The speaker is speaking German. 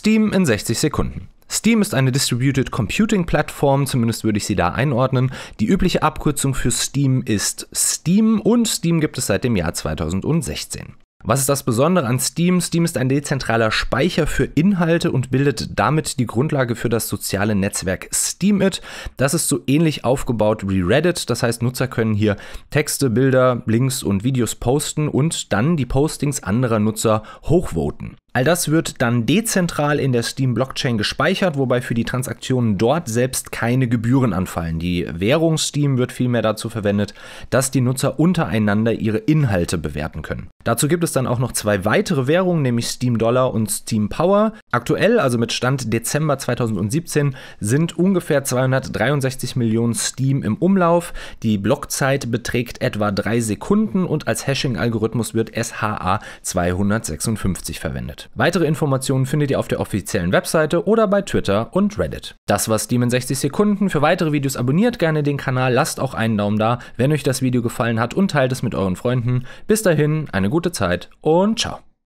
Steam in 60 Sekunden. Steam ist eine Distributed Computing Plattform, zumindest würde ich sie da einordnen. Die übliche Abkürzung für Steam ist Steam und Steam gibt es seit dem Jahr 2016. Was ist das Besondere an Steam? Steam ist ein dezentraler Speicher für Inhalte und bildet damit die Grundlage für das soziale Netzwerk Steamit. Das ist so ähnlich aufgebaut wie Reddit, das heißt Nutzer können hier Texte, Bilder, Links und Videos posten und dann die Postings anderer Nutzer hochvoten. All das wird dann dezentral in der Steam Blockchain gespeichert, wobei für die Transaktionen dort selbst keine Gebühren anfallen. Die Währung Steam wird vielmehr dazu verwendet, dass die Nutzer untereinander ihre Inhalte bewerten können. Dazu gibt es dann auch noch zwei weitere Währungen, nämlich Steam Dollar und Steam Power. Aktuell, also mit Stand Dezember 2017, sind ungefähr 263 Millionen Steam im Umlauf. Die Blockzeit beträgt etwa drei Sekunden und als Hashing-Algorithmus wird SHA 256 verwendet. Internet. Weitere Informationen findet ihr auf der offiziellen Webseite oder bei Twitter und Reddit. Das war Steam in 60 Sekunden. Für weitere Videos abonniert gerne den Kanal, lasst auch einen Daumen da, wenn euch das Video gefallen hat und teilt es mit euren Freunden. Bis dahin, eine gute Zeit und ciao.